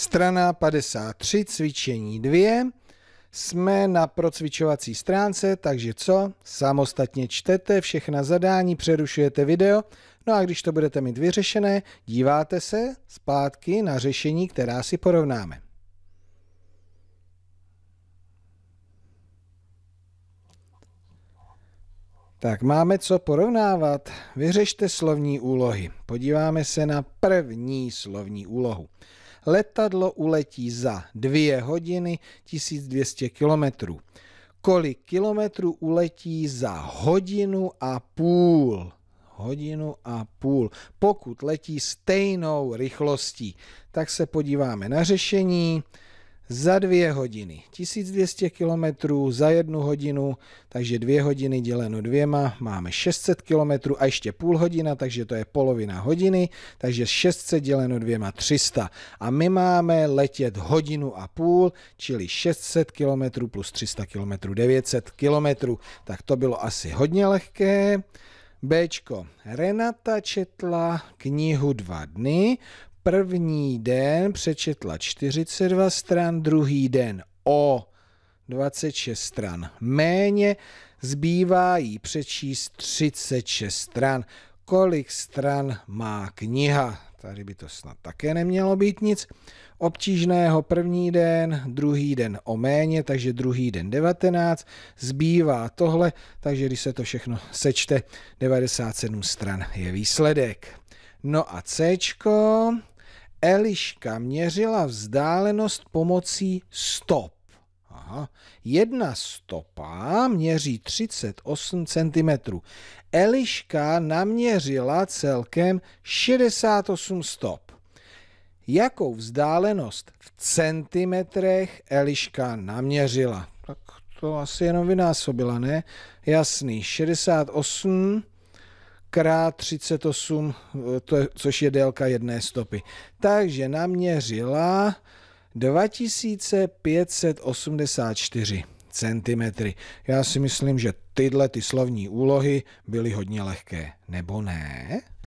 Strana 53, cvičení 2. Jsme na procvičovací stránce, takže co? Samostatně čtete všechna zadání, přerušujete video, no a když to budete mít vyřešené, díváte se zpátky na řešení, která si porovnáme. Tak máme co porovnávat. Vyřešte slovní úlohy. Podíváme se na první slovní úlohu. Letadlo uletí za 2 hodiny 1200 kilometrů. Kolik kilometrů uletí za hodinu a půl? hodinu a půl. Pokud letí stejnou rychlostí, tak se podíváme na řešení za dvě hodiny. 1200 km za jednu hodinu, takže dvě hodiny děleno dvěma, máme 600 km a ještě půl hodina, takže to je polovina hodiny, takže 600 děleno dvěma 300. A my máme letět hodinu a půl, čili 600 km plus 300 km, 900 km. Tak to bylo asi hodně lehké. Bčko. Renata četla knihu dva dny, první den přečetla 42 stran, druhý den o 26 stran méně, zbývá jí přečíst 36 stran. Kolik stran má kniha? Tady by to snad také nemělo být nic. Obtížného první den, druhý den o méně, takže druhý den 19, zbývá tohle, takže když se to všechno sečte, 97 stran je výsledek. No a C, Eliška měřila vzdálenost pomocí stop. Aha. Jedna stopa měří 38 cm. Eliška naměřila celkem 68 stop. Jakou vzdálenost v centimetrech Eliška naměřila? Tak to asi jenom vynásobila, ne? Jasný, 68 krát 38, eh, to, což je délka jedné stopy. Takže naměřila 2584 cm. Já si myslím, že tyhle ty slovní úlohy byly hodně lehké, nebo ne?